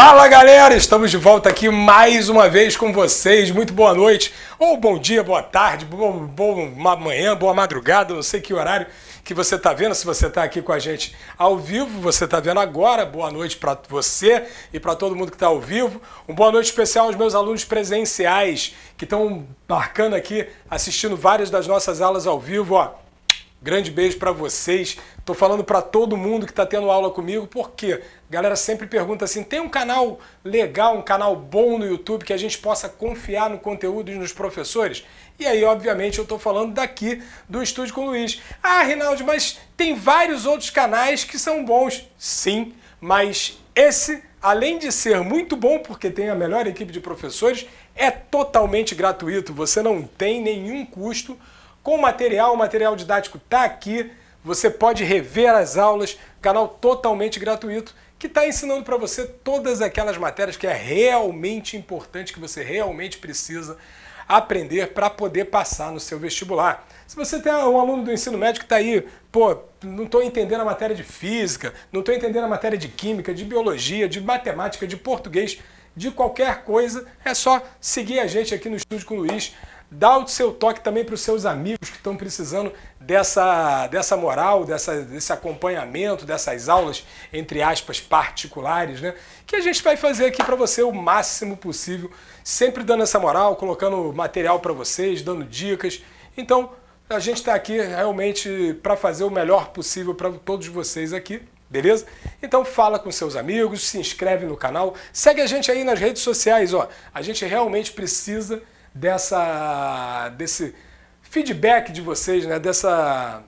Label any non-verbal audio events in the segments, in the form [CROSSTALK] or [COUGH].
Fala galera, estamos de volta aqui mais uma vez com vocês. Muito boa noite, ou bom dia, boa tarde, boa, boa manhã, boa madrugada, não sei que horário que você está vendo. Se você está aqui com a gente ao vivo, você está vendo agora. Boa noite para você e para todo mundo que está ao vivo. Uma boa noite especial aos meus alunos presenciais que estão marcando aqui, assistindo várias das nossas aulas ao vivo. Ó Grande beijo para vocês. Tô falando para todo mundo que está tendo aula comigo, porque a galera sempre pergunta assim: tem um canal legal, um canal bom no YouTube que a gente possa confiar no conteúdo e nos professores? E aí, obviamente, eu estou falando daqui do Estúdio com o Luiz. Ah, Rinaldo, mas tem vários outros canais que são bons. Sim, mas esse, além de ser muito bom, porque tem a melhor equipe de professores, é totalmente gratuito. Você não tem nenhum custo com o material, o material didático está aqui. Você pode rever as aulas, canal totalmente gratuito, que está ensinando para você todas aquelas matérias que é realmente importante, que você realmente precisa aprender para poder passar no seu vestibular. Se você tem um aluno do ensino médio que está aí, pô, não estou entendendo a matéria de física, não estou entendendo a matéria de química, de biologia, de matemática, de português, de qualquer coisa, é só seguir a gente aqui no Estúdio com o Luiz. Dá o seu toque também para os seus amigos que estão precisando dessa, dessa moral, dessa, desse acompanhamento, dessas aulas, entre aspas, particulares, né? Que a gente vai fazer aqui para você o máximo possível, sempre dando essa moral, colocando material para vocês, dando dicas. Então, a gente está aqui realmente para fazer o melhor possível para todos vocês aqui. Beleza? Então fala com seus amigos, se inscreve no canal, segue a gente aí nas redes sociais, ó. A gente realmente precisa dessa, desse feedback de vocês, né, dessa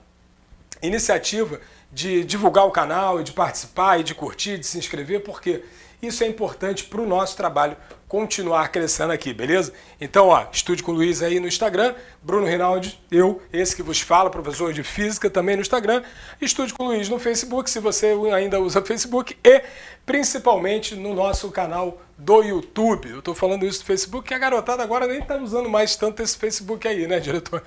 iniciativa de divulgar o canal, de participar, e de curtir, de se inscrever, porque isso é importante para o nosso trabalho continuar crescendo aqui, beleza? Então, ó, estude com o Luiz aí no Instagram, Bruno Rinaldi, eu, esse que vos fala, professor de física também no Instagram, estude com o Luiz no Facebook, se você ainda usa Facebook, e principalmente no nosso canal do YouTube. Eu estou falando isso do Facebook, que a garotada agora nem está usando mais tanto esse Facebook aí, né, diretor?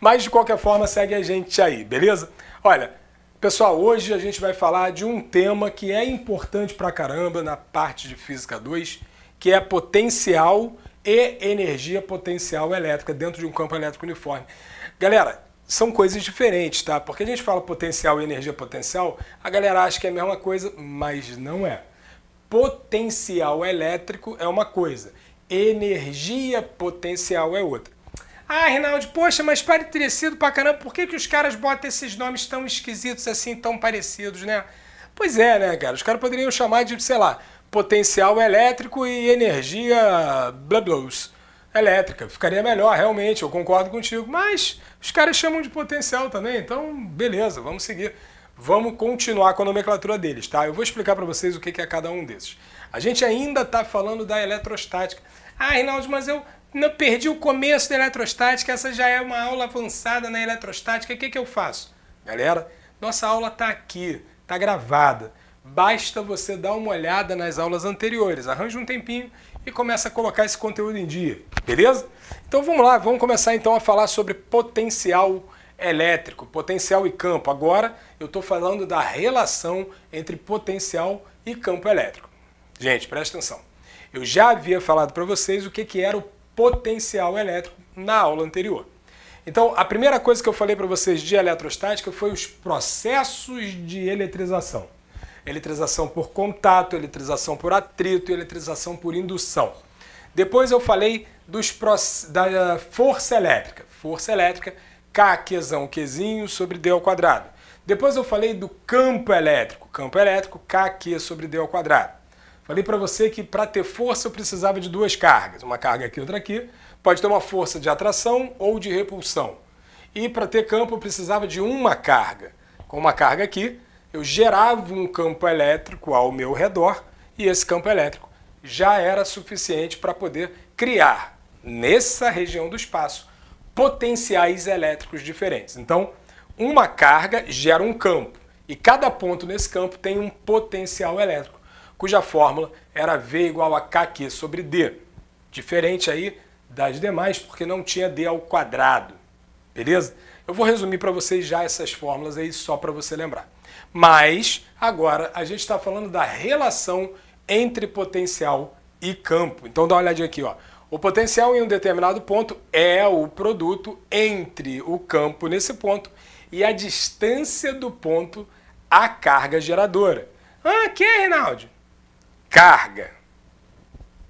Mas de qualquer forma, segue a gente aí, beleza? Olha, Pessoal, hoje a gente vai falar de um tema que é importante pra caramba na parte de física 2, que é potencial e energia potencial elétrica dentro de um campo elétrico uniforme. Galera, são coisas diferentes, tá? Porque a gente fala potencial e energia potencial, a galera acha que é a mesma coisa, mas não é. Potencial elétrico é uma coisa, energia potencial é outra. Ah, Reinaldo, poxa, mas parecido pra caramba, por que, que os caras botam esses nomes tão esquisitos assim, tão parecidos, né? Pois é, né, cara? Os caras poderiam chamar de, sei lá, potencial elétrico e energia blá blá, elétrica. Ficaria melhor, realmente, eu concordo contigo. Mas os caras chamam de potencial também, então beleza, vamos seguir. Vamos continuar com a nomenclatura deles, tá? Eu vou explicar para vocês o que é cada um desses. A gente ainda está falando da eletrostática. Ah, Reinaldo, mas eu não perdi o começo da eletrostática, essa já é uma aula avançada na eletrostática. O que, que eu faço? Galera, nossa aula está aqui, está gravada. Basta você dar uma olhada nas aulas anteriores. Arranja um tempinho e começa a colocar esse conteúdo em dia, beleza? Então vamos lá, vamos começar então a falar sobre potencial elétrico, potencial e campo. Agora eu estou falando da relação entre potencial e campo elétrico. Gente, presta atenção. Eu já havia falado para vocês o que, que era o potencial elétrico na aula anterior. Então, a primeira coisa que eu falei para vocês de eletrostática foi os processos de eletrização. Eletrização por contato, eletrização por atrito e eletrização por indução. Depois eu falei dos, da eh, força elétrica. Força elétrica, K, Qzão, Qzinho sobre D ao quadrado. Depois eu falei do campo elétrico. Campo elétrico, KQ sobre D ao quadrado. Falei para você que para ter força eu precisava de duas cargas, uma carga aqui e outra aqui. Pode ter uma força de atração ou de repulsão. E para ter campo eu precisava de uma carga. Com uma carga aqui, eu gerava um campo elétrico ao meu redor e esse campo elétrico já era suficiente para poder criar nessa região do espaço potenciais elétricos diferentes. Então, uma carga gera um campo e cada ponto nesse campo tem um potencial elétrico cuja fórmula era V igual a KQ sobre D. Diferente aí das demais, porque não tinha D ao quadrado. Beleza? Eu vou resumir para vocês já essas fórmulas aí, só para você lembrar. Mas, agora, a gente está falando da relação entre potencial e campo. Então dá uma olhadinha aqui, ó. O potencial em um determinado ponto é o produto entre o campo nesse ponto e a distância do ponto à carga geradora. Ah, que, Reinaldo? carga.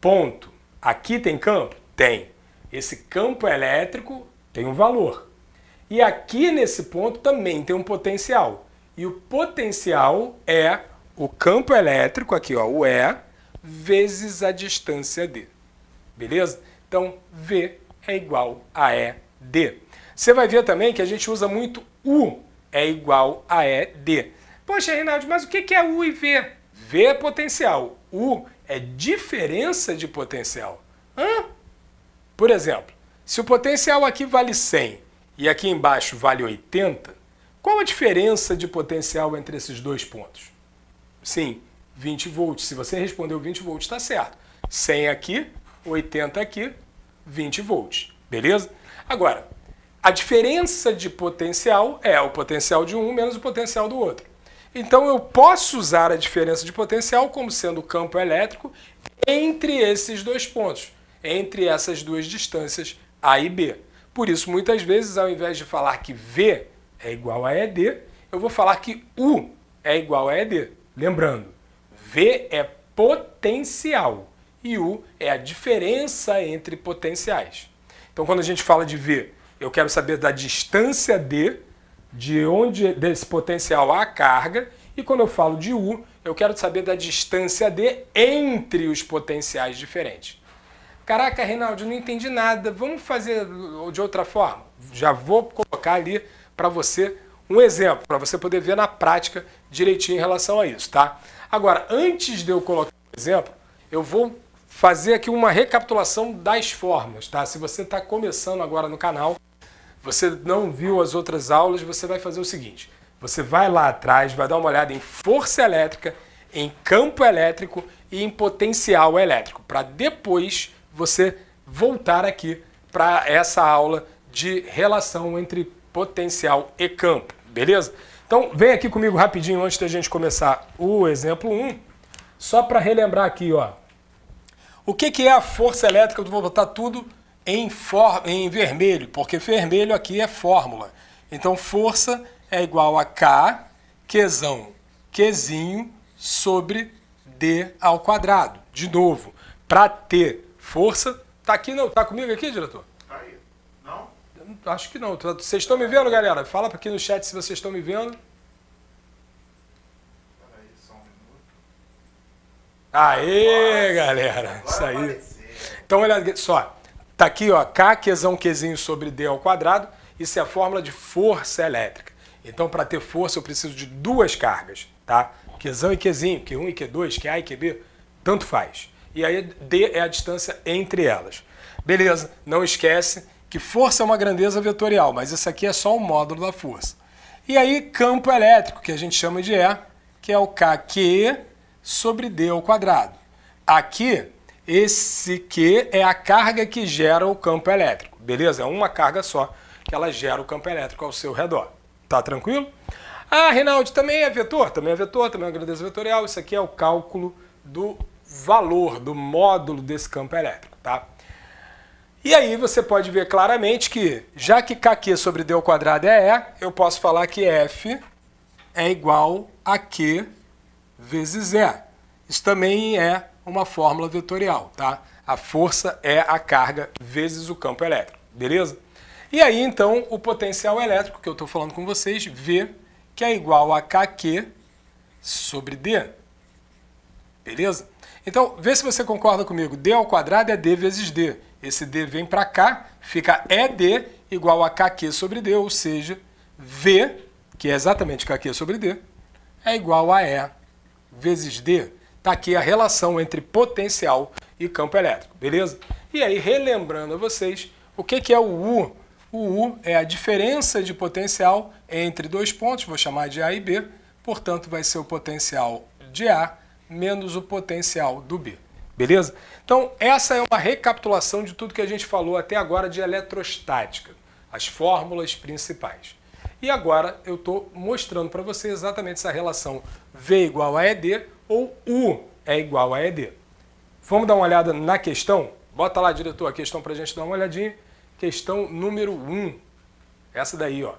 Ponto. Aqui tem campo? Tem. Esse campo elétrico tem um valor. E aqui nesse ponto também tem um potencial. E o potencial é o campo elétrico, aqui ó, o E, vezes a distância D. Beleza? Então, V é igual a ED. Você vai ver também que a gente usa muito U é igual a ED. Poxa, Reinaldo, mas o que é U e V? V é potencial, U é diferença de potencial. Hã? Por exemplo, se o potencial aqui vale 100 e aqui embaixo vale 80, qual a diferença de potencial entre esses dois pontos? Sim, 20 volts. Se você respondeu 20 volts, está certo. 100 aqui, 80 aqui, 20 volts. Beleza? Agora, a diferença de potencial é o potencial de um menos o potencial do outro. Então eu posso usar a diferença de potencial como sendo o campo elétrico entre esses dois pontos, entre essas duas distâncias A e B. Por isso, muitas vezes, ao invés de falar que V é igual a ED, eu vou falar que U é igual a ED. Lembrando, V é potencial e U é a diferença entre potenciais. Então, quando a gente fala de V, eu quero saber da distância D de onde desse potencial há carga, e quando eu falo de U, eu quero saber da distância D entre os potenciais diferentes. Caraca, Reinaldo, não entendi nada. Vamos fazer de outra forma? Já vou colocar ali para você um exemplo, para você poder ver na prática direitinho em relação a isso, tá? Agora, antes de eu colocar o exemplo, eu vou fazer aqui uma recapitulação das formas, tá? Se você está começando agora no canal, você não viu as outras aulas, você vai fazer o seguinte: você vai lá atrás, vai dar uma olhada em força elétrica, em campo elétrico e em potencial elétrico, para depois você voltar aqui para essa aula de relação entre potencial e campo, beleza? Então, vem aqui comigo rapidinho antes da gente começar o exemplo 1, só para relembrar aqui, ó. O que, que é a força elétrica? Eu vou botar tudo em, for, em vermelho, porque vermelho aqui é fórmula. Então, força é igual a K, Qzão, Qzinho, sobre D ao quadrado. De novo, para ter força, tá aqui não? Tá comigo aqui, diretor? Tá aí. Não? Acho que não. Vocês estão me vendo, galera? Fala aqui no chat se vocês estão me vendo. Aí, Aê, Nossa, galera! Isso aí. Então, olha só. Está aqui, ó, K, quesão, quezinho sobre D ao quadrado. Isso é a fórmula de força elétrica. Então, para ter força, eu preciso de duas cargas, tá? Qzão e quezinho Q1 e Q2, QA e QB, tanto faz. E aí, D é a distância entre elas. Beleza, não esquece que força é uma grandeza vetorial, mas isso aqui é só o módulo da força. E aí, campo elétrico, que a gente chama de E, que é o KQ sobre D ao quadrado. Aqui, esse Q é a carga que gera o campo elétrico, beleza? É uma carga só que ela gera o campo elétrico ao seu redor. Tá tranquilo? Ah, Reinaldo, também é vetor? Também é vetor, também é uma grandeza vetorial. Isso aqui é o cálculo do valor, do módulo desse campo elétrico, tá? E aí você pode ver claramente que, já que kq sobre d ao quadrado é E, eu posso falar que F é igual a Q vezes E. Isso também é uma fórmula vetorial, tá? A força é a carga vezes o campo elétrico, beleza? E aí, então, o potencial elétrico que eu estou falando com vocês, V, que é igual a KQ sobre D. Beleza? Então, vê se você concorda comigo. D ao quadrado é D vezes D. Esse D vem para cá, fica ED igual a KQ sobre D, ou seja, V, que é exatamente KQ sobre D, é igual a E vezes D. Está aqui a relação entre potencial e campo elétrico, beleza? E aí, relembrando a vocês, o que, que é o U? O U é a diferença de potencial entre dois pontos, vou chamar de A e B, portanto, vai ser o potencial de A menos o potencial do B. Beleza? Então, essa é uma recapitulação de tudo que a gente falou até agora de eletrostática, as fórmulas principais. E agora eu estou mostrando para você exatamente essa relação V igual a ED ou U é igual a ED. Vamos dar uma olhada na questão? Bota lá, diretor, a questão para a gente dar uma olhadinha. Questão número 1. Essa daí, ó.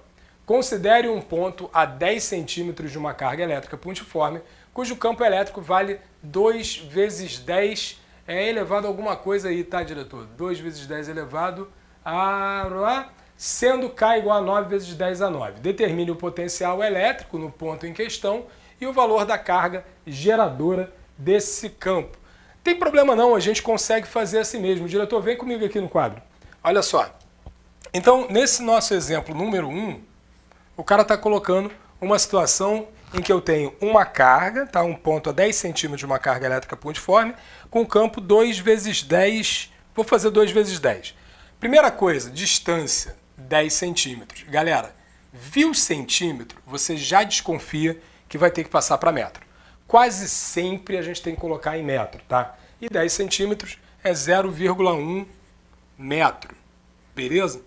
Considere um ponto a 10 centímetros de uma carga elétrica pontiforme, cujo campo elétrico vale 2 vezes 10 é elevado a alguma coisa aí, tá, diretor? 2 vezes 10 elevado a... Sendo K igual a 9 vezes 10 a 9. Determine o potencial elétrico no ponto em questão e o valor da carga geradora desse campo. Tem problema não, a gente consegue fazer assim mesmo. diretor, vem comigo aqui no quadro. Olha só. Então, nesse nosso exemplo número 1, um, o cara está colocando uma situação em que eu tenho uma carga, tá? um ponto a 10 centímetros de uma carga elétrica pontiforme, com campo 2 vezes 10, vou fazer 2 vezes 10. Primeira coisa, distância, 10 centímetros. Galera, viu centímetro, você já desconfia que vai ter que passar para metro. Quase sempre a gente tem que colocar em metro, tá? E 10 centímetros é 0,1 metro, beleza?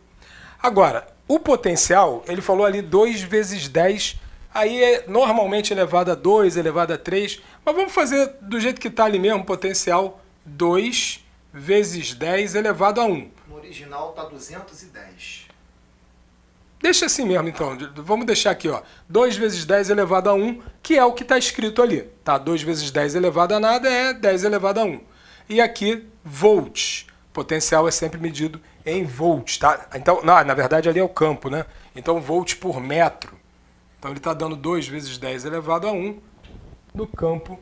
Agora, o potencial, ele falou ali 2 vezes 10, aí é normalmente elevado a 2, elevado a 3, mas vamos fazer do jeito que está ali mesmo, potencial 2 vezes 10 elevado a 1. No original está 210. Deixa assim mesmo, então. Vamos deixar aqui, ó. 2 vezes 10 elevado a 1, que é o que está escrito ali. Tá? 2 vezes 10 elevado a nada é 10 elevado a 1. E aqui, volts. Potencial é sempre medido em volts, tá? Então, não, na verdade, ali é o campo, né? Então, volt por metro. Então, ele está dando 2 vezes 10 elevado a 1 no campo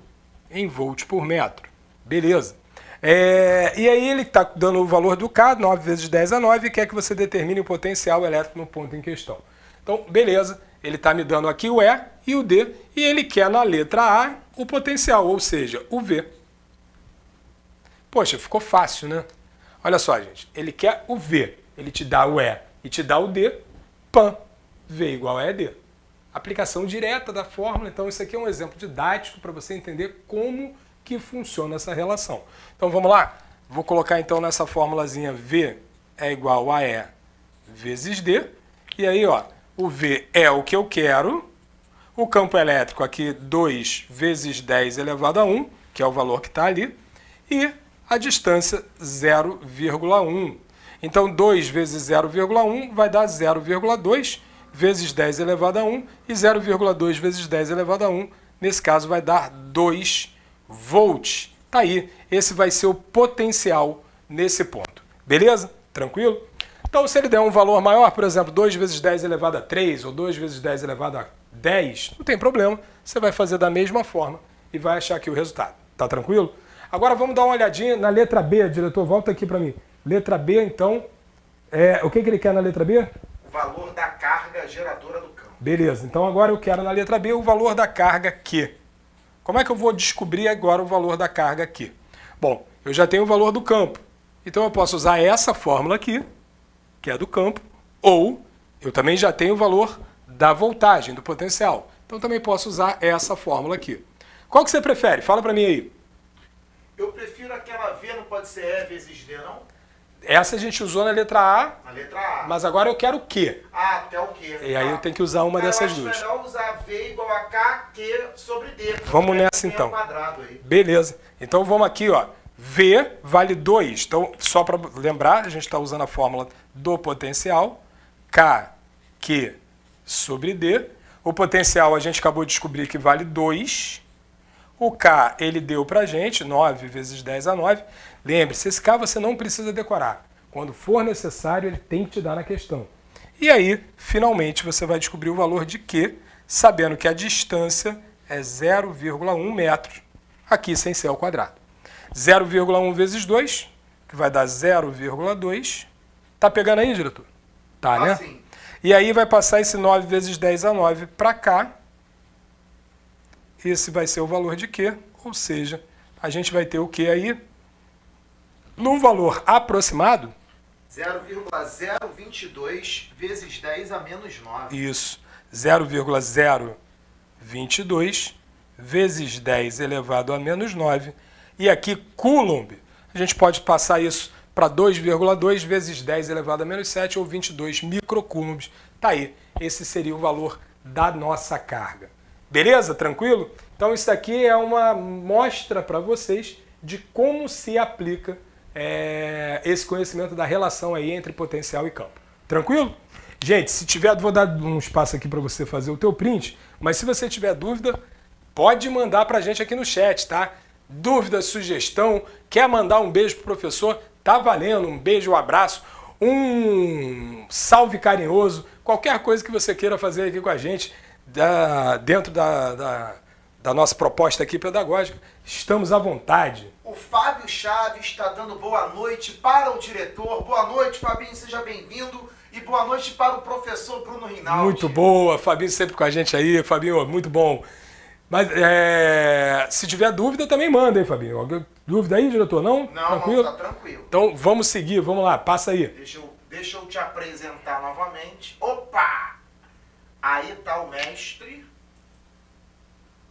em volt por metro. Beleza. É, e aí ele está dando o valor do K, 9 vezes 10 a 9, e quer que você determine o potencial elétrico no ponto em questão. Então, beleza, ele está me dando aqui o E e o D, e ele quer na letra A o potencial, ou seja, o V. Poxa, ficou fácil, né? Olha só, gente, ele quer o V, ele te dá o E e te dá o D, PAN, V igual a ED. Aplicação direta da fórmula, então isso aqui é um exemplo didático para você entender como que funciona essa relação. Então vamos lá? Vou colocar então nessa formulazinha V é igual a E vezes D. E aí, ó, o V é o que eu quero. O campo elétrico aqui, 2 vezes 10 elevado a 1, que é o valor que está ali. E a distância 0,1. Então, 2 vezes 0,1 vai dar 0,2 vezes 10 elevado a 1 e 0,2 vezes 10 elevado a 1, nesse caso vai dar 2 volts. Tá aí, esse vai ser o potencial nesse ponto. Beleza? Tranquilo? Então, se ele der um valor maior, por exemplo, 2 vezes 10 elevado a 3 ou 2 vezes 10 elevado a 10, não tem problema, você vai fazer da mesma forma e vai achar aqui o resultado. Tá tranquilo? Agora vamos dar uma olhadinha na letra B, diretor, volta aqui para mim. Letra B, então, é, o que, que ele quer na letra B? O valor da carga geradora do campo. Beleza, então agora eu quero na letra B o valor da carga Q. Como é que eu vou descobrir agora o valor da carga aqui? Bom, eu já tenho o valor do campo. Então eu posso usar essa fórmula aqui, que é do campo, ou eu também já tenho o valor da voltagem, do potencial. Então também posso usar essa fórmula aqui. Qual que você prefere? Fala para mim aí. Eu prefiro aquela V, não pode ser E vezes D, não? Essa a gente usou na letra A. letra A. Mas agora eu quero o quê? Ah, até o quê? E aí eu tenho que usar uma dessas duas. Melhor usar V igual a K, Q sobre D. Vamos nessa então. Beleza. Então vamos aqui, ó. V vale 2. Então, só para lembrar, a gente está usando a fórmula do potencial. K, Q sobre D. O potencial a gente acabou de descobrir que vale 2. O K ele deu para a gente, 9 vezes 10 a 9. Lembre-se, esse K você não precisa decorar. Quando for necessário, ele tem que te dar na questão. E aí, finalmente, você vai descobrir o valor de Q, sabendo que a distância é 0,1 metros, aqui sem ser ao quadrado. 0,1 vezes 2, que vai dar 0,2. Tá pegando aí, diretor? Tá, né? Ah, e aí vai passar esse 9 vezes 10 a 9 para cá, esse vai ser o valor de Q, ou seja, a gente vai ter o Q aí num valor aproximado. 0,022 vezes 10 a menos 9. Isso. 0,022 vezes 10 elevado a menos 9. E aqui, Coulomb, a gente pode passar isso para 2,2 vezes 10 elevado a menos 7 ou 22 microcoulombs. Está aí. Esse seria o valor da nossa carga. Beleza? Tranquilo? Então isso aqui é uma mostra para vocês de como se aplica é, esse conhecimento da relação aí entre potencial e campo. Tranquilo? Gente, se tiver, vou dar um espaço aqui para você fazer o teu print, mas se você tiver dúvida, pode mandar para a gente aqui no chat, tá? Dúvida, sugestão, quer mandar um beijo pro professor? Tá valendo, um beijo, um abraço, um salve carinhoso, qualquer coisa que você queira fazer aqui com a gente, da, dentro da, da, da nossa proposta aqui pedagógica, estamos à vontade. O Fábio Chaves está dando boa noite para o diretor. Boa noite, Fabinho, seja bem-vindo. E boa noite para o professor Bruno Rinaldi. Muito boa, Fabinho sempre com a gente aí. Fabinho, muito bom. Mas é, se tiver dúvida, também manda, hein, Fabinho? dúvida aí, diretor? Não? Não, tranquilo? não, tá tranquilo. Então vamos seguir, vamos lá, passa aí. Deixa eu, deixa eu te apresentar novamente. Opa! Aí tá o mestre.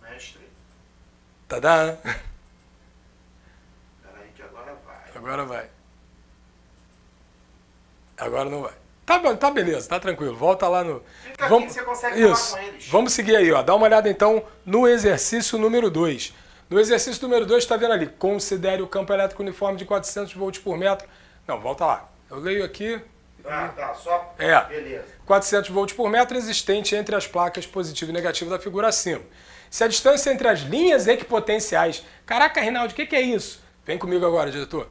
Mestre. Tadã! Peraí que agora vai. Agora vai. Agora não vai. Tá bom, tá beleza, tá tranquilo. Volta lá no. Fica vamos... aqui, você consegue Isso. falar com eles. Vamos seguir aí, ó. Dá uma olhada então no exercício número 2. No exercício número 2, está vendo ali, considere o campo elétrico uniforme de 400 volts por metro. Não, volta lá. Eu leio aqui, ah, tá, só. É. Beleza. 400 volts por metro existente entre as placas positiva e negativa da figura acima. Se a distância entre as linhas equipotenciais. Caraca, Rinaldo, o que, que é isso? Vem comigo agora, diretor.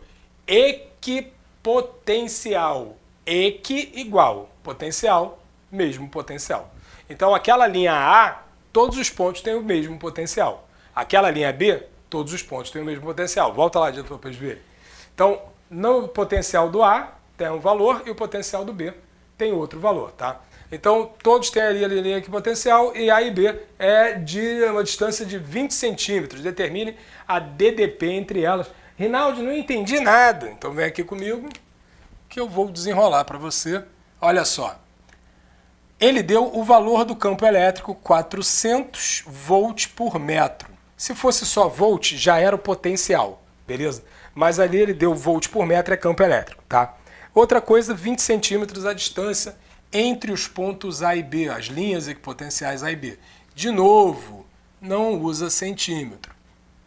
Equipotencial. Equi igual. Potencial, mesmo potencial. Então, aquela linha A, todos os pontos têm o mesmo potencial. Aquela linha B, todos os pontos têm o mesmo potencial. Volta lá, diretor, para eles verem. Então, no potencial do A, tem um valor e o potencial do B tem outro valor, tá? Então, todos têm ali a linha de potencial e A e B é de uma distância de 20 centímetros. Determine a DDP entre elas. Rinaldi, não entendi nada. Então, vem aqui comigo que eu vou desenrolar para você. Olha só. Ele deu o valor do campo elétrico 400 volts por metro. Se fosse só volt, já era o potencial, beleza? Mas ali ele deu volt por metro, é campo elétrico, tá? Outra coisa, 20 centímetros a distância entre os pontos A e B, as linhas equipotenciais A e B. De novo, não usa centímetro,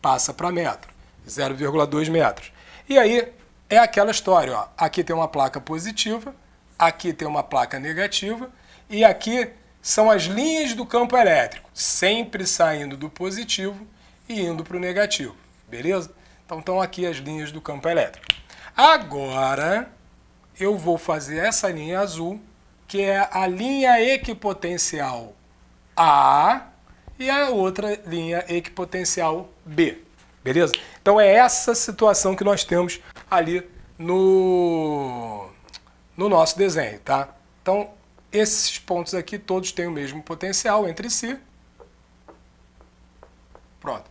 passa para metro, 0,2 metros. E aí é aquela história, ó, aqui tem uma placa positiva, aqui tem uma placa negativa e aqui são as linhas do campo elétrico, sempre saindo do positivo e indo para o negativo, beleza? Então estão aqui as linhas do campo elétrico. Agora, eu vou fazer essa linha azul, que é a linha equipotencial A e a outra linha equipotencial B. Beleza? Então é essa situação que nós temos ali no, no nosso desenho, tá? Então, esses pontos aqui todos têm o mesmo potencial entre si. Pronto.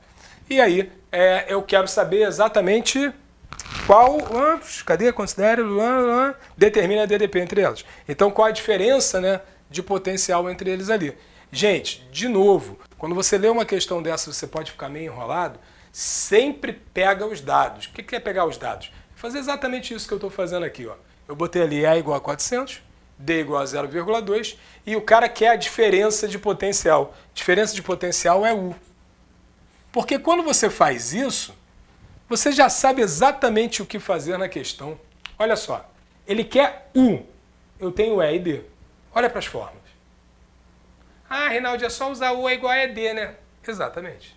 E aí, é, eu quero saber exatamente qual, cadê, considere, determina a DDP entre elas. Então, qual a diferença né, de potencial entre eles ali? Gente, de novo, quando você lê uma questão dessa, você pode ficar meio enrolado, sempre pega os dados. O que é pegar os dados? fazer exatamente isso que eu estou fazendo aqui. Ó. Eu botei ali E igual a 400, D igual a 0,2 e o cara quer a diferença de potencial. Diferença de potencial é U. Porque quando você faz isso, você já sabe exatamente o que fazer na questão. Olha só, ele quer U, eu tenho E e D. Olha para as formas. Ah, Reinaldo, é só usar U é igual a ED, né? Exatamente.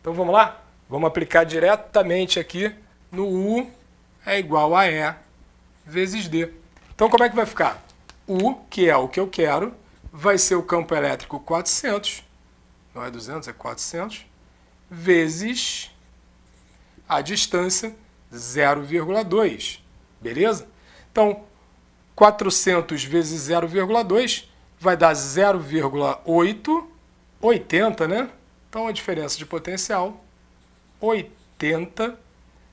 Então vamos lá? Vamos aplicar diretamente aqui no U é igual a E vezes D. Então como é que vai ficar? U, que é o que eu quero, vai ser o campo elétrico 400, não é 200, é 400, vezes a distância 0,2. Beleza? Então, 400 vezes 0,2 vai dar 0,8, 80, né? Então, a diferença de potencial, 80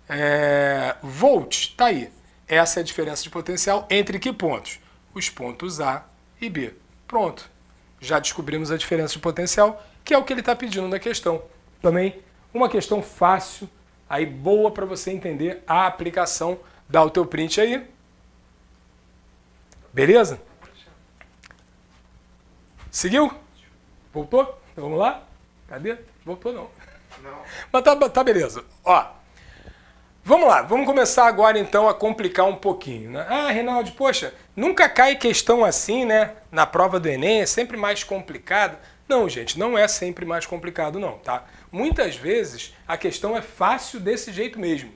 é, volts. Está aí. Essa é a diferença de potencial entre que pontos? Os pontos A e B. Pronto. Já descobrimos a diferença de potencial, que é o que ele está pedindo na questão. Também uma questão fácil aí boa para você entender a aplicação. Dá o teu print aí. Beleza? Seguiu? Voltou? Então, vamos lá? Cadê? Voltou não. Não. Mas tá, tá beleza. Ó. Vamos lá, vamos começar agora então a complicar um pouquinho. Né? Ah, Reinaldo, poxa, nunca cai questão assim, né? Na prova do Enem, é sempre mais complicado. Não, gente, não é sempre mais complicado, não, tá? Muitas vezes a questão é fácil desse jeito mesmo.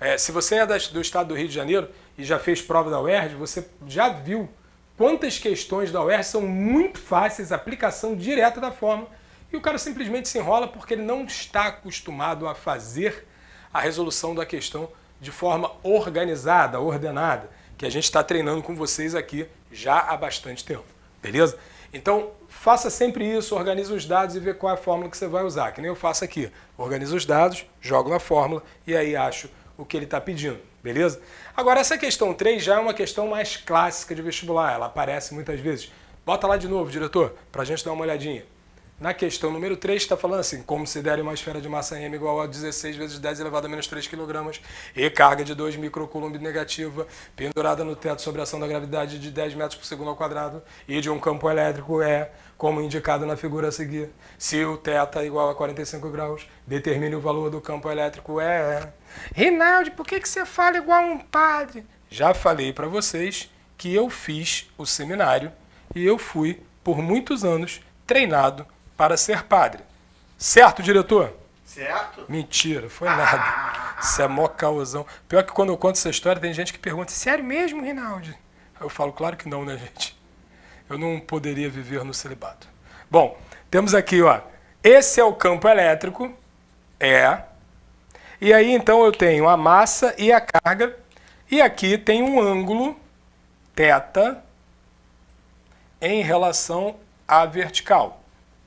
É, se você é do estado do Rio de Janeiro e já fez prova da UERJ, você já viu quantas questões da UERJ são muito fáceis, aplicação direta da forma, e o cara simplesmente se enrola porque ele não está acostumado a fazer a resolução da questão de forma organizada, ordenada, que a gente está treinando com vocês aqui já há bastante tempo, beleza? Então, faça sempre isso, organize os dados e vê qual é a fórmula que você vai usar, que nem eu faço aqui. Organizo os dados, jogo na fórmula e aí acho o que ele está pedindo, beleza? Agora, essa questão 3 já é uma questão mais clássica de vestibular, ela aparece muitas vezes. Bota lá de novo, diretor, para a gente dar uma olhadinha. Na questão número 3, está falando assim, como se der uma esfera de massa M igual a 16 vezes 10 elevado a menos 3 kg e carga de 2 microcoulomb negativa pendurada no teto sobre a ação da gravidade de 10 metros por segundo ao quadrado e de um campo elétrico é como indicado na figura a seguir. Se o θ é igual a 45 graus, determine o valor do campo elétrico E. É, é. Rinaldi, por que, que você fala igual a um padre? Já falei para vocês que eu fiz o seminário e eu fui, por muitos anos, treinado para ser padre. Certo, diretor? Certo? Mentira, foi nada. Isso é mó causão. Pior que quando eu conto essa história, tem gente que pergunta: sério mesmo, Rinaldi? Eu falo, claro que não, né, gente? eu não poderia viver no celibato. Bom, temos aqui, ó, esse é o campo elétrico, é. E aí então eu tenho a massa e a carga, e aqui tem um ângulo θ em relação à vertical.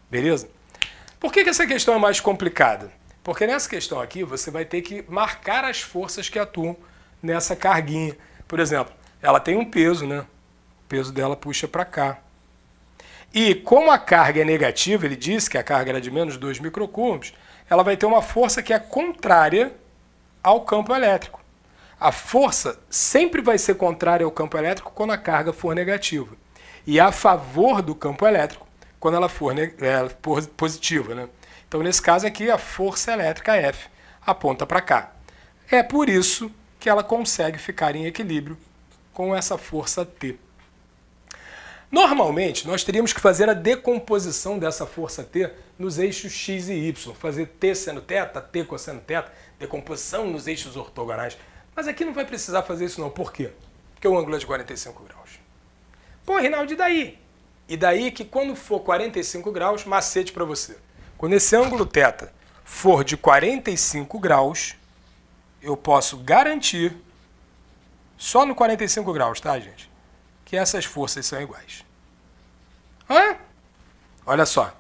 Beleza? Por que, que essa questão é mais complicada? Porque nessa questão aqui você vai ter que marcar as forças que atuam nessa carguinha. Por exemplo, ela tem um peso, né? peso dela puxa para cá. E como a carga é negativa, ele disse que a carga era de menos 2 microcoulombs, ela vai ter uma força que é contrária ao campo elétrico. A força sempre vai ser contrária ao campo elétrico quando a carga for negativa. E a favor do campo elétrico quando ela for, é, for positiva. Né? Então, nesse caso aqui, a força elétrica F aponta para cá. É por isso que ela consegue ficar em equilíbrio com essa força T. Normalmente, nós teríamos que fazer a decomposição dessa força T nos eixos x e y, fazer T seno θ, T cosseno θ, decomposição nos eixos ortogonais. Mas aqui não vai precisar fazer isso não. Por quê? Porque o ângulo é de 45 graus. Pô, Rinaldo, e daí? E daí que quando for 45 graus, macete para você. Quando esse ângulo θ for de 45 graus, eu posso garantir, só no 45 graus, tá, gente? que essas forças são iguais. Hã? Olha só.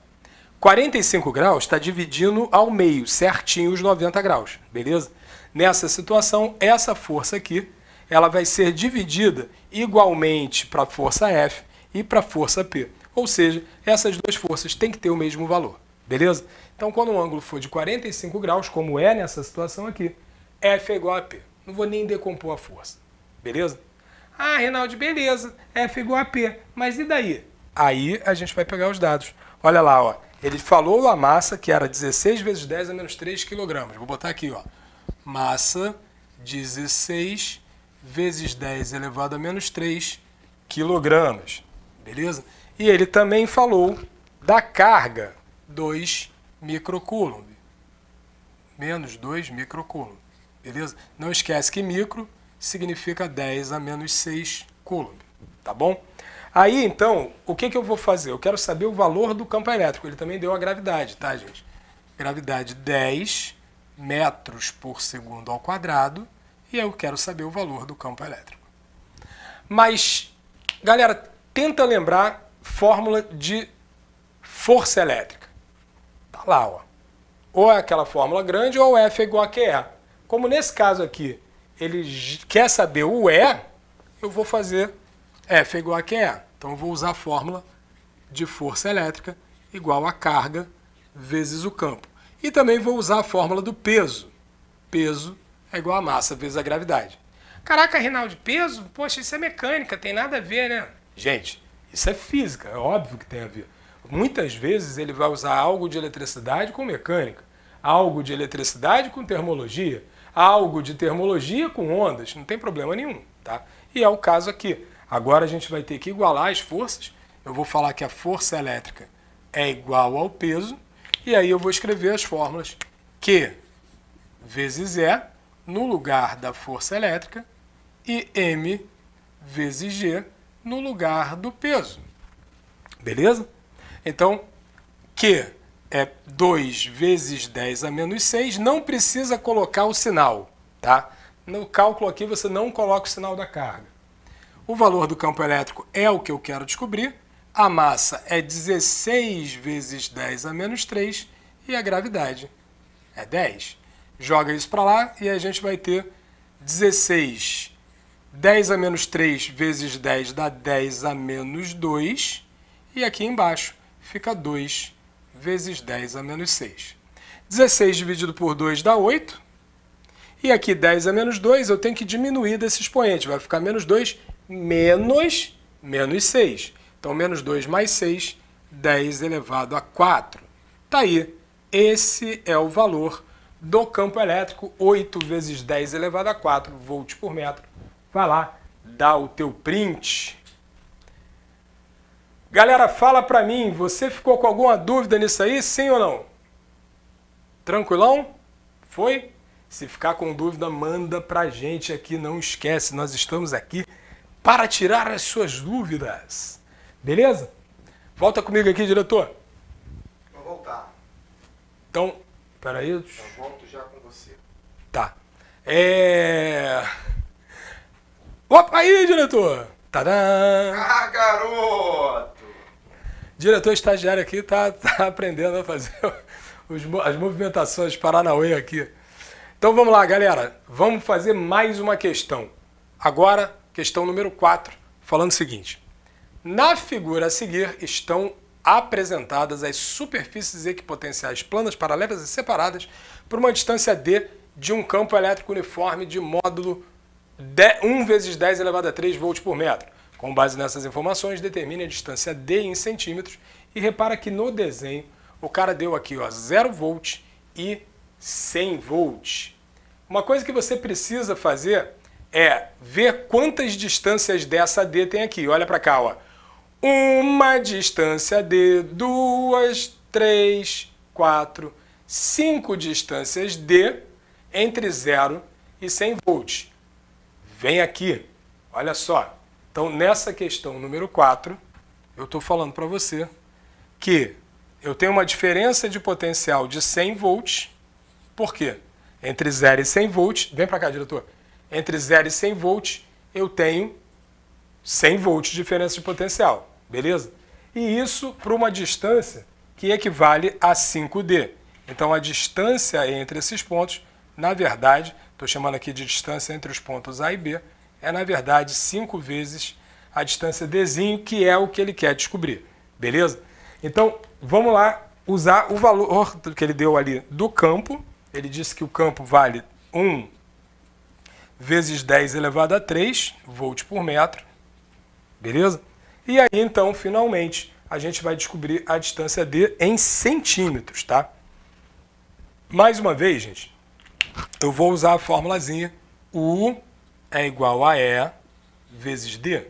45 graus está dividindo ao meio, certinho os 90 graus, beleza? Nessa situação, essa força aqui, ela vai ser dividida igualmente para a força F e para a força P. Ou seja, essas duas forças têm que ter o mesmo valor, beleza? Então, quando o ângulo for de 45 graus, como é nessa situação aqui, F é igual a P. Não vou nem decompor a força, beleza? Ah, Reinaldo, beleza, F é, igual a P. Mas e daí? Aí a gente vai pegar os dados. Olha lá, ó. Ele falou a massa, que era 16 vezes 10 a menos 3 quilogramas. Vou botar aqui, ó. Massa 16 vezes 10 elevado a menos 3 quilogramas. Beleza? E ele também falou da carga 2 microcoulomb. Menos 2 microcoulomb. Beleza? Não esquece que micro significa 10 a menos 6 coulomb, tá bom? Aí, então, o que, que eu vou fazer? Eu quero saber o valor do campo elétrico. Ele também deu a gravidade, tá, gente? Gravidade 10 metros por segundo ao quadrado. E eu quero saber o valor do campo elétrico. Mas, galera, tenta lembrar fórmula de força elétrica. Tá lá, ó. Ou é aquela fórmula grande ou F é igual a QE. Como nesse caso aqui, ele quer saber o E, é, eu vou fazer F igual a QE. É. Então eu vou usar a fórmula de força elétrica igual a carga vezes o campo. E também vou usar a fórmula do peso. Peso é igual a massa vezes a gravidade. Caraca, Reinaldo, peso? Poxa, isso é mecânica, tem nada a ver, né? Gente, isso é física, é óbvio que tem a ver. Muitas vezes ele vai usar algo de eletricidade com mecânica, algo de eletricidade com termologia, algo de termologia com ondas, não tem problema nenhum, tá? E é o caso aqui. Agora a gente vai ter que igualar as forças. Eu vou falar que a força elétrica é igual ao peso, e aí eu vou escrever as fórmulas Q vezes E no lugar da força elétrica e M vezes G no lugar do peso. Beleza? Então, Q é 2 vezes 10 a menos 6, não precisa colocar o sinal. Tá? No cálculo aqui você não coloca o sinal da carga. O valor do campo elétrico é o que eu quero descobrir. A massa é 16 vezes 10 a menos 3 e a gravidade é 10. Joga isso para lá e a gente vai ter 16. 10 a menos 3 vezes 10 dá 10 a menos 2. E aqui embaixo fica 2 vezes 10 a menos 6. 16 dividido por 2 dá 8. E aqui 10 a menos 2, eu tenho que diminuir desse expoente. Vai ficar menos 2 menos menos 6. Então, menos 2 mais 6, 10 elevado a 4. Está aí. Esse é o valor do campo elétrico. 8 vezes 10 elevado a 4 volts por metro. Vai lá, dá o teu print. Galera, fala pra mim, você ficou com alguma dúvida nisso aí, sim ou não? Tranquilão? Foi? Se ficar com dúvida, manda pra gente aqui, não esquece, nós estamos aqui para tirar as suas dúvidas. Beleza? Volta comigo aqui, diretor. Vou voltar. Então, peraí. Eu volto já com você. Tá. É. Opa aí, diretor! Tadã! Ah, garoto! Diretor estagiário aqui está [LAUGHS] tá aprendendo a fazer [LAUGHS] os, as movimentações Paranauê aqui. Então vamos lá, galera. Vamos fazer mais uma questão. Agora, questão número 4, falando o seguinte. Na figura a seguir estão apresentadas as superfícies equipotenciais planas paralelas e separadas por uma distância D de um campo elétrico uniforme de módulo 1 vezes 10 elevado a 3 volts por metro. Com base nessas informações, determine a distância D em centímetros e repara que no desenho o cara deu aqui 0 volt e 100 volt. Uma coisa que você precisa fazer é ver quantas distâncias dessa D tem aqui. Olha para cá, ó. Uma distância D, duas, três, quatro, cinco distâncias D entre 0 e 100 volts. Vem aqui, olha só. Então, nessa questão número 4, eu estou falando para você que eu tenho uma diferença de potencial de 100 volts. Por quê? Entre 0 e 100 volts, vem para cá, diretor. Entre 0 e 100 volts, eu tenho 100 volts de diferença de potencial, beleza? E isso para uma distância que equivale a 5D. Então, a distância entre esses pontos, na verdade, estou chamando aqui de distância entre os pontos A e B, é, na verdade, cinco vezes a distância dzinho, que é o que ele quer descobrir. Beleza? Então, vamos lá usar o valor que ele deu ali do campo. Ele disse que o campo vale 1 vezes 10 elevado a 3 volts por metro. Beleza? E aí, então, finalmente, a gente vai descobrir a distância D em centímetros, tá? Mais uma vez, gente, eu vou usar a formulazinha U é igual a E vezes D.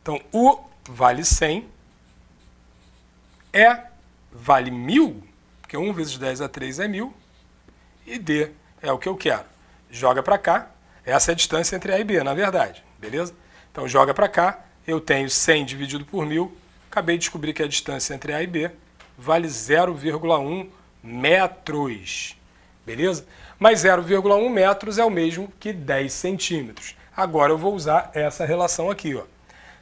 Então, U vale 100, E vale 1.000, porque 1 vezes 10 a 3 é 1.000, e D é o que eu quero. Joga para cá, essa é a distância entre A e B, na verdade, beleza? Então, joga para cá, eu tenho 100 dividido por 1.000, acabei de descobrir que a distância entre A e B vale 0,1 metros, beleza? mas 0,1 metros é o mesmo que 10 centímetros. Agora eu vou usar essa relação aqui. Ó.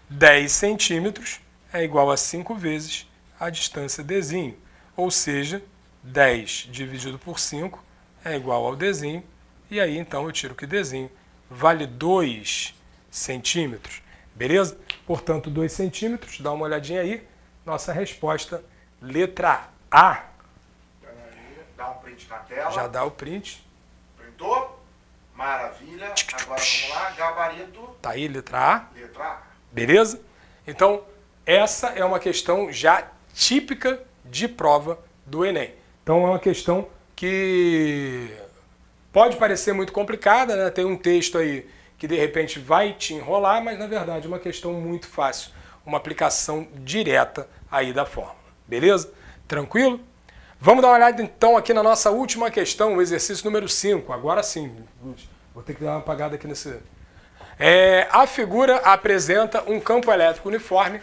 10 centímetros é igual a 5 vezes a distância desenho, ou seja, 10 dividido por 5 é igual ao desenho. e aí então eu tiro que desenho vale 2 centímetros, beleza? Portanto, 2 centímetros, dá uma olhadinha aí, nossa resposta, letra A. Dá um print na tela. Já dá o print. Maravilha. Agora vamos lá, gabarito. Tá aí, letra A. Letra A. Beleza? Então, essa é uma questão já típica de prova do Enem. Então, é uma questão que pode parecer muito complicada, né? Tem um texto aí que de repente vai te enrolar, mas na verdade é uma questão muito fácil, uma aplicação direta aí da fórmula. Beleza? Tranquilo? Vamos dar uma olhada então aqui na nossa última questão, o exercício número 5. Agora sim, vou ter que dar uma apagada aqui nesse. É, a figura apresenta um campo elétrico uniforme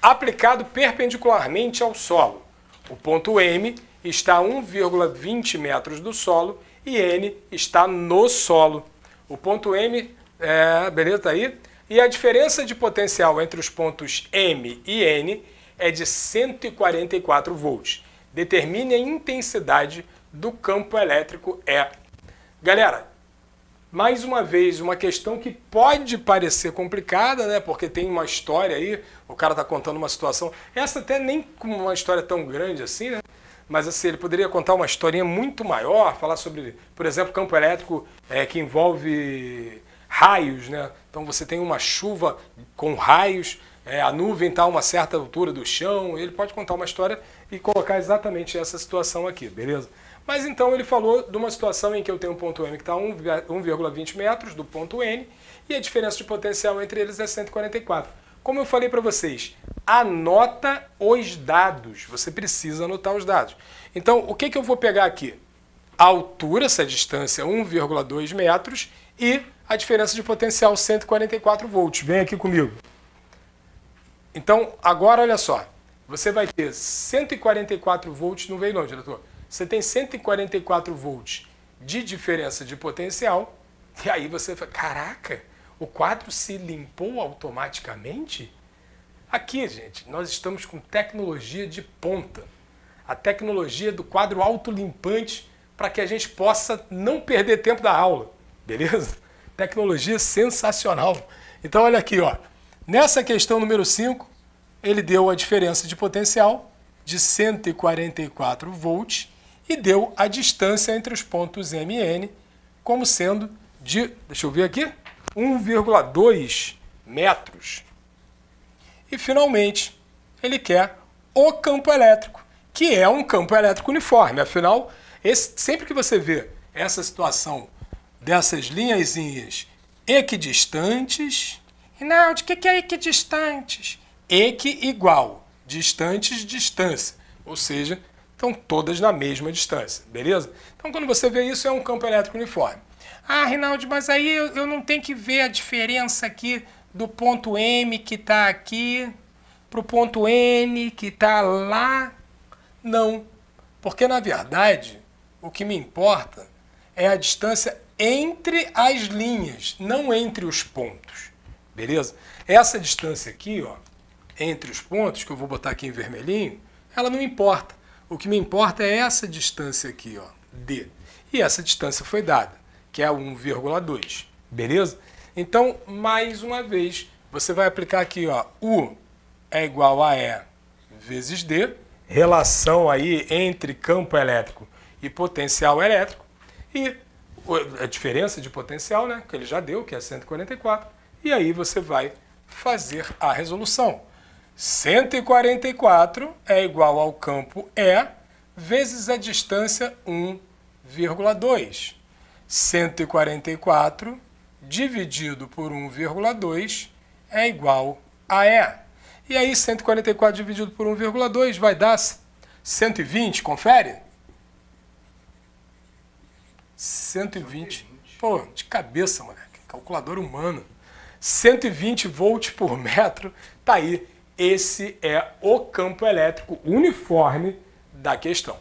aplicado perpendicularmente ao solo. O ponto M está a 1,20 metros do solo e N está no solo. O ponto M, é, beleza, está aí? E a diferença de potencial entre os pontos M e N é de 144 volts. Determine a intensidade do campo elétrico E. É. Galera, mais uma vez, uma questão que pode parecer complicada, né? Porque tem uma história aí, o cara tá contando uma situação. Essa até nem uma história tão grande assim, né? Mas assim, ele poderia contar uma historinha muito maior, falar sobre, por exemplo, campo elétrico é, que envolve raios, né? Então você tem uma chuva com raios, é, a nuvem está a uma certa altura do chão, ele pode contar uma história e colocar exatamente essa situação aqui, beleza? Mas então ele falou de uma situação em que eu tenho um ponto M que está a 1,20 metros do ponto N e a diferença de potencial entre eles é 144. Como eu falei para vocês, anota os dados. Você precisa anotar os dados. Então, o que, que eu vou pegar aqui? A altura, essa distância, 1,2 metros, e a diferença de potencial, 144 volts. Vem aqui comigo. Então, agora olha só. Você vai ter 144 volts, não veio não, diretor. Você tem 144 volts de diferença de potencial, e aí você fala, caraca, o quadro se limpou automaticamente? Aqui, gente, nós estamos com tecnologia de ponta. A tecnologia do quadro autolimpante para que a gente possa não perder tempo da aula, beleza? Tecnologia sensacional. Então olha aqui, ó. Nessa questão número 5, ele deu a diferença de potencial de 144 volts e deu a distância entre os pontos MN como sendo de, deixa eu ver aqui, 1,2 metros. E finalmente, ele quer o campo elétrico, que é um campo elétrico uniforme. Afinal, esse, sempre que você vê essa situação dessas linhas equidistantes, Rinaldi, o que, que é equidistantes? Equi igual, distantes, distância. Ou seja, estão todas na mesma distância, beleza? Então, quando você vê isso, é um campo elétrico uniforme. Ah, Rinaldi, mas aí eu, eu não tenho que ver a diferença aqui do ponto M que está aqui para o ponto N que está lá. Não, porque na verdade o que me importa é a distância entre as linhas, não entre os pontos. Beleza? Essa distância aqui, ó, entre os pontos, que eu vou botar aqui em vermelhinho, ela não importa. O que me importa é essa distância aqui, ó, D. E essa distância foi dada, que é 1,2. Beleza? Então, mais uma vez, você vai aplicar aqui, ó, U é igual a E vezes D, relação aí entre campo elétrico e potencial elétrico, e a diferença de potencial, né, que ele já deu, que é 144, e aí você vai fazer a resolução. 144 é igual ao campo E vezes a distância 1,2. 144 dividido por 1,2 é igual a E. E aí 144 dividido por 1,2 vai dar 120, confere? 120. Pô, de cabeça, moleque. Calculador humano. 120 volts por metro. Tá aí, esse é o campo elétrico uniforme da questão.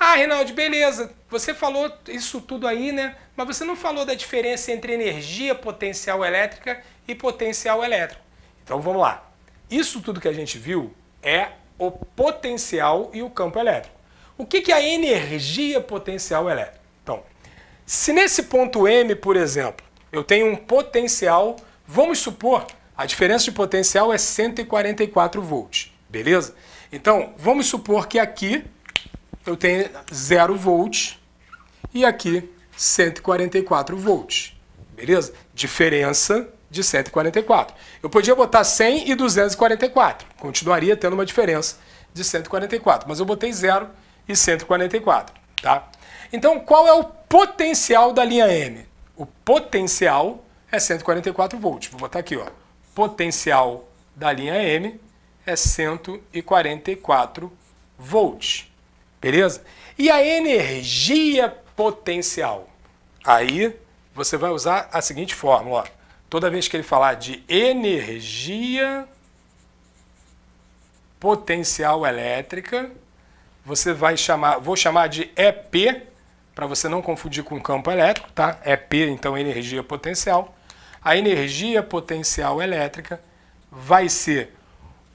Ah, Reinaldo, beleza. Você falou isso tudo aí, né? Mas você não falou da diferença entre energia potencial elétrica e potencial elétrico. Então vamos lá. Isso tudo que a gente viu é o potencial e o campo elétrico. O que é a energia potencial elétrica? Então, se nesse ponto M, por exemplo, eu tenho um potencial Vamos supor, a diferença de potencial é 144 volts, beleza? Então, vamos supor que aqui eu tenho 0 volts e aqui 144 volts, beleza? Diferença de 144. Eu podia botar 100 e 244, continuaria tendo uma diferença de 144, mas eu botei 0 e 144, tá? Então, qual é o potencial da linha M? O potencial é 144 volts. Vou botar aqui, ó. Potencial da linha M é 144 volts. Beleza? E a energia potencial? Aí você vai usar a seguinte fórmula. Ó. Toda vez que ele falar de energia potencial elétrica, você vai chamar, vou chamar de EP, para você não confundir com campo elétrico, tá? EP, então energia potencial a energia potencial elétrica vai ser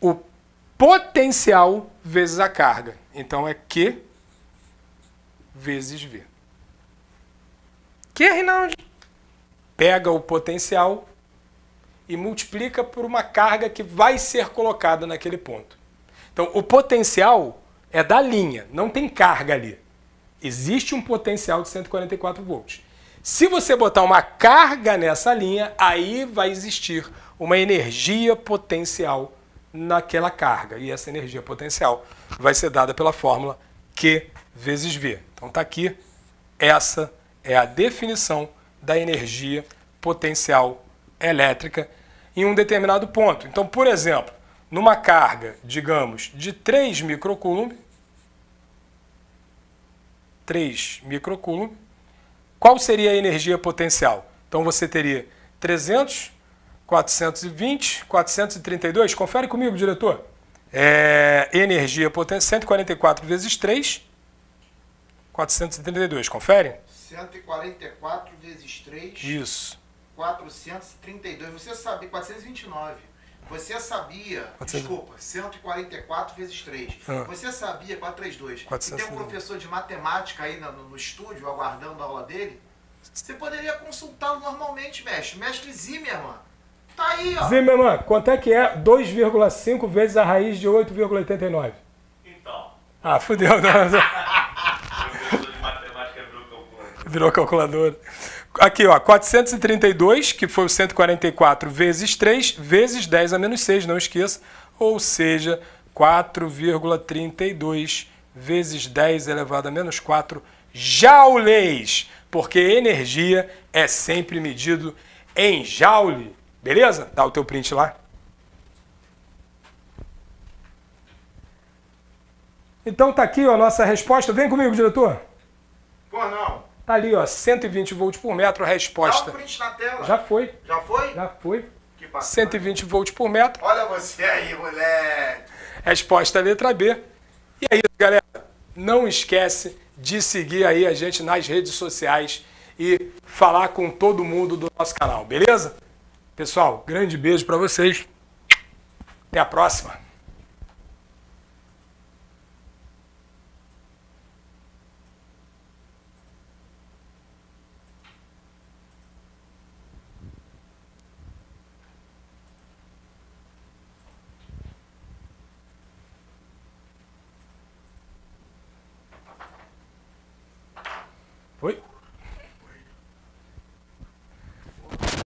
o potencial vezes a carga. Então é Q vezes V. Que, Rinaldi? Pega o potencial e multiplica por uma carga que vai ser colocada naquele ponto. Então, o potencial é da linha, não tem carga ali. Existe um potencial de 144 volts. Se você botar uma carga nessa linha, aí vai existir uma energia potencial naquela carga. E essa energia potencial vai ser dada pela fórmula Q vezes V. Então está aqui, essa é a definição da energia potencial elétrica em um determinado ponto. Então, por exemplo, numa carga, digamos, de 3 microcoulomb, 3 microcoulomb, qual seria a energia potencial? Então você teria 300, 420, 432. Confere comigo, diretor. É, energia potencial, 144 vezes 3, 432. Confere? 144 vezes 3. Isso. 432. Você sabe, 429. Você sabia, 400. desculpa, 144 vezes 3. Ah. Você sabia, 432. E tem um professor de matemática aí no, no estúdio, aguardando a aula dele. Você poderia consultá-lo normalmente, mestre. Mestre Zimmermann. Tá aí, ó. Zimmermann, quanto é que é 2,5 vezes a raiz de 8,89? Então. Ah, fudeu. Não. [LAUGHS] o professor de matemática virou calculador. Virou calculador. Aqui, ó, 432, que foi o 144 vezes 3, vezes 10 a menos 6, não esqueça. Ou seja, 4,32 vezes 10 elevado a menos 4 joules, porque energia é sempre medido em joule. Beleza? Dá o teu print lá. Então tá aqui ó, a nossa resposta. Vem comigo, diretor. Por não. Tá ali, ó, 120 volts por metro a resposta. Dá um print na tela. Já foi. Já foi? Já foi. Que bacana. 120 volts por metro. Olha você aí, moleque. Resposta letra B. E é isso, galera. Não esquece de seguir aí a gente nas redes sociais e falar com todo mundo do nosso canal, beleza? Pessoal, grande beijo para vocês. Até a próxima.